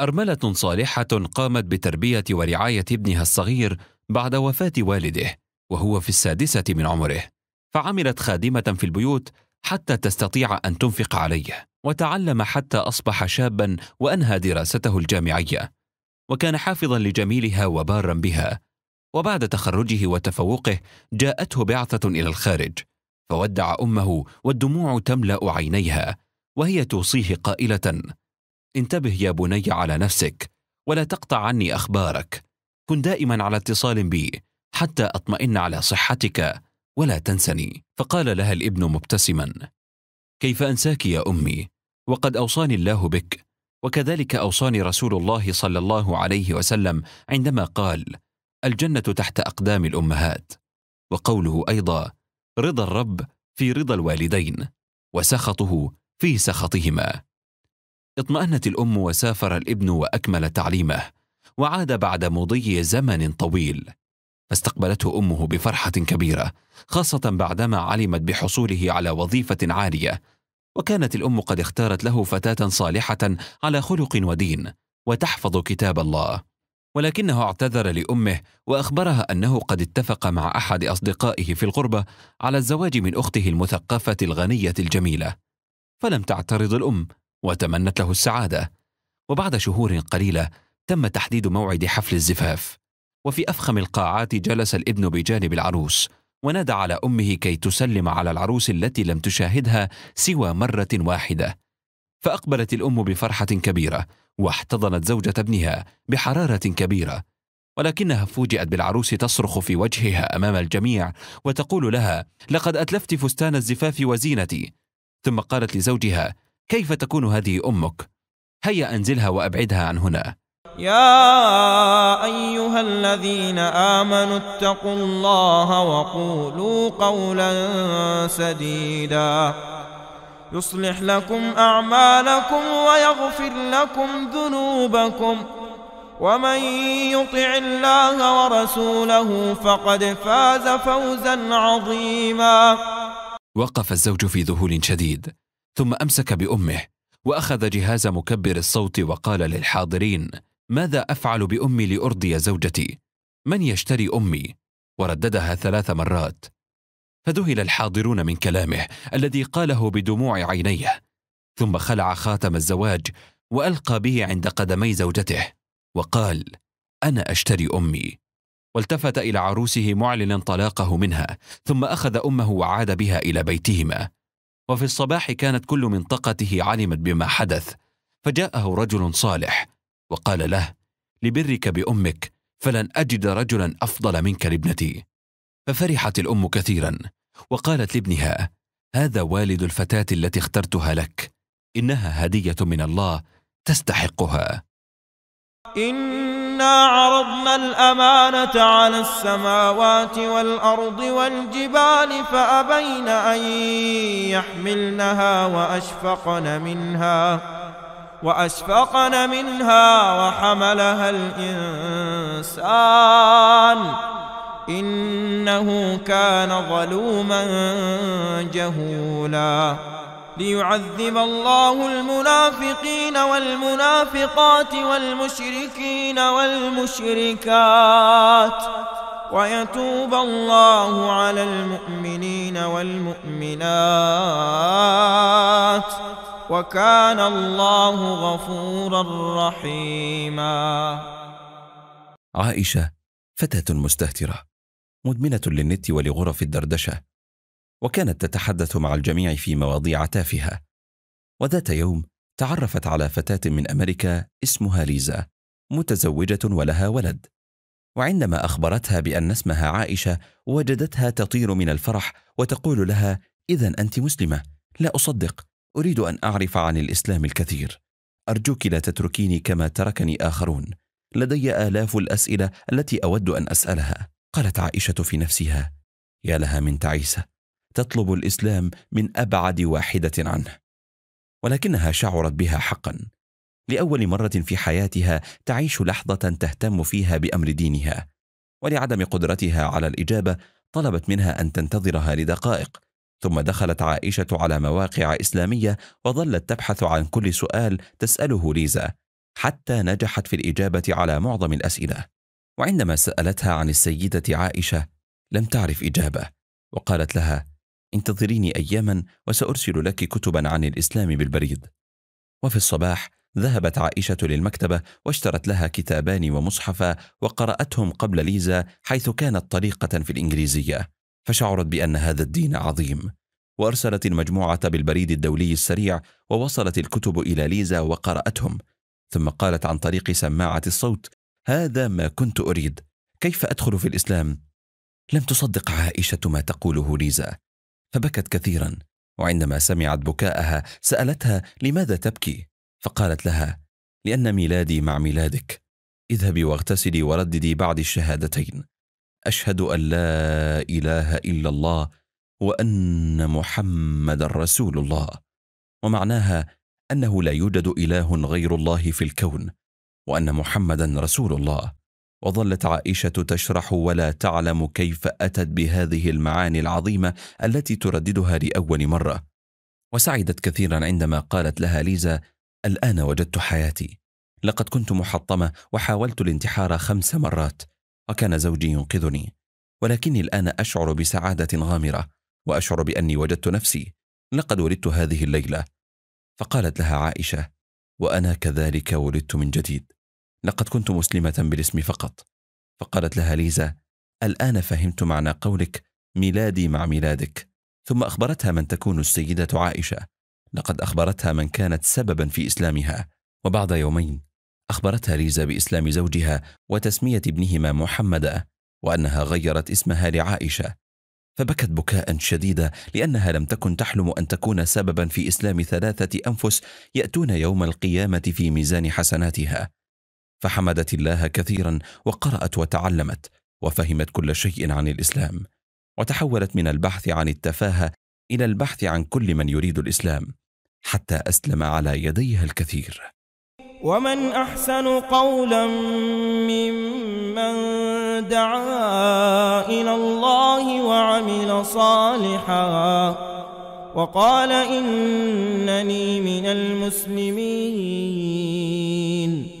أرملة صالحة قامت بتربية ورعاية ابنها الصغير بعد وفاة والده وهو في السادسة من عمره فعملت خادمة في البيوت حتى تستطيع أن تنفق عليه وتعلم حتى أصبح شابا وأنهى دراسته الجامعية وكان حافظا لجميلها وبارا بها وبعد تخرجه وتفوقه جاءته بعثة إلى الخارج فودع أمه والدموع تملأ عينيها وهي توصيه قائلة انتبه يا بني على نفسك ولا تقطع عني أخبارك كن دائما على اتصال بي حتى أطمئن على صحتك ولا تنسني فقال لها الابن مبتسما كيف أنساك يا أمي وقد أوصاني الله بك وكذلك أوصاني رسول الله صلى الله عليه وسلم عندما قال الجنة تحت أقدام الأمهات وقوله أيضا رضا الرب في رضا الوالدين وسخطه في سخطهما اطمأنت الأم وسافر الابن وأكمل تعليمه وعاد بعد مضي زمن طويل فاستقبلته أمه بفرحة كبيرة خاصة بعدما علمت بحصوله على وظيفة عالية وكانت الأم قد اختارت له فتاة صالحة على خلق ودين وتحفظ كتاب الله ولكنه اعتذر لأمه وأخبرها أنه قد اتفق مع أحد أصدقائه في الغربة على الزواج من أخته المثقفة الغنية الجميلة فلم تعترض الأم وتمنت له السعادة وبعد شهور قليلة تم تحديد موعد حفل الزفاف وفي أفخم القاعات جلس الابن بجانب العروس ونادى على أمه كي تسلم على العروس التي لم تشاهدها سوى مرة واحدة فأقبلت الأم بفرحة كبيرة واحتضنت زوجة ابنها بحرارة كبيرة ولكنها فوجئت بالعروس تصرخ في وجهها أمام الجميع وتقول لها لقد أتلفت فستان الزفاف وزينتي ثم قالت لزوجها كيف تكون هذه أمك؟ هيا أنزلها وأبعدها عن هنا يا أيها الذين آمنوا اتقوا الله وقولوا قولا سديدا يصلح لكم أعمالكم ويغفر لكم ذنوبكم ومن يطع الله ورسوله فقد فاز فوزا عظيما وقف الزوج في ذهول شديد ثم امسك بامه واخذ جهاز مكبر الصوت وقال للحاضرين ماذا افعل بامي لارضي زوجتي من يشتري امي ورددها ثلاث مرات فذهل الحاضرون من كلامه الذي قاله بدموع عينيه ثم خلع خاتم الزواج والقى به عند قدمي زوجته وقال انا اشتري امي والتفت الى عروسه معلنا طلاقه منها ثم اخذ امه وعاد بها الى بيتهما وفي الصباح كانت كل منطقته علمت بما حدث فجاءه رجل صالح وقال له لبرك بامك فلن اجد رجلا افضل منك لابنتي ففرحت الام كثيرا وقالت لابنها هذا والد الفتاه التي اخترتها لك انها هديه من الله تستحقها إن إنا عرضنا الأمانة على السماوات والأرض والجبال فأبين أن يحملنها وأشفقن منها وأشفقن منها وحملها الإنسان إنه كان ظلوما جهولا ليعذب الله المنافقين والمنافقات والمشركين والمشركات ويتوب الله على المؤمنين والمؤمنات وكان الله غفورا رحيما عائشه فتاه مستهتره مدمنه للنت ولغرف الدردشه وكانت تتحدث مع الجميع في مواضيع تافهه وذات يوم تعرفت على فتاه من امريكا اسمها ليزا متزوجه ولها ولد وعندما اخبرتها بان اسمها عائشه وجدتها تطير من الفرح وتقول لها اذا انت مسلمه لا اصدق اريد ان اعرف عن الاسلام الكثير ارجوك لا تتركيني كما تركني اخرون لدي الاف الاسئله التي اود ان اسالها قالت عائشه في نفسها يا لها من تعيسه تطلب الاسلام من ابعد واحده عنه ولكنها شعرت بها حقا لاول مره في حياتها تعيش لحظه تهتم فيها بامر دينها ولعدم قدرتها على الاجابه طلبت منها ان تنتظرها لدقائق ثم دخلت عائشه على مواقع اسلاميه وظلت تبحث عن كل سؤال تساله ليزا حتى نجحت في الاجابه على معظم الاسئله وعندما سالتها عن السيده عائشه لم تعرف اجابه وقالت لها انتظريني أياما وسأرسل لك كتبا عن الإسلام بالبريد وفي الصباح ذهبت عائشة للمكتبة واشترت لها كتابان ومصحفا وقرأتهم قبل ليزا حيث كانت طريقة في الإنجليزية فشعرت بأن هذا الدين عظيم وأرسلت المجموعة بالبريد الدولي السريع ووصلت الكتب إلى ليزا وقرأتهم ثم قالت عن طريق سماعة الصوت هذا ما كنت أريد كيف أدخل في الإسلام؟ لم تصدق عائشة ما تقوله ليزا فبكت كثيرا وعندما سمعت بكاءها سالتها لماذا تبكي فقالت لها لان ميلادي مع ميلادك اذهبي واغتسلي ورددي بعد الشهادتين اشهد ان لا اله الا الله وان محمدا رسول الله ومعناها انه لا يوجد اله غير الله في الكون وان محمدا رسول الله وظلت عائشة تشرح ولا تعلم كيف أتت بهذه المعاني العظيمة التي ترددها لأول مرة وسعدت كثيرا عندما قالت لها ليزا الآن وجدت حياتي لقد كنت محطمة وحاولت الانتحار خمس مرات وكان زوجي ينقذني ولكني الآن أشعر بسعادة غامرة وأشعر بأني وجدت نفسي لقد ولدت هذه الليلة فقالت لها عائشة وأنا كذلك ولدت من جديد لقد كنت مسلمة بالاسم فقط فقالت لها ليزا الآن فهمت معنى قولك ميلادي مع ميلادك ثم أخبرتها من تكون السيدة عائشة لقد أخبرتها من كانت سببا في إسلامها وبعد يومين أخبرتها ليزا بإسلام زوجها وتسمية ابنهما محمدا وأنها غيرت اسمها لعائشة فبكت بكاء شديدا لأنها لم تكن تحلم أن تكون سببا في إسلام ثلاثة أنفس يأتون يوم القيامة في ميزان حسناتها فحمدت الله كثيرا وقرأت وتعلمت وفهمت كل شيء عن الإسلام وتحولت من البحث عن التفاهة إلى البحث عن كل من يريد الإسلام حتى أسلم على يديها الكثير ومن أحسن قولا ممن دعا إلى الله وعمل صالحاً وقال إنني من المسلمين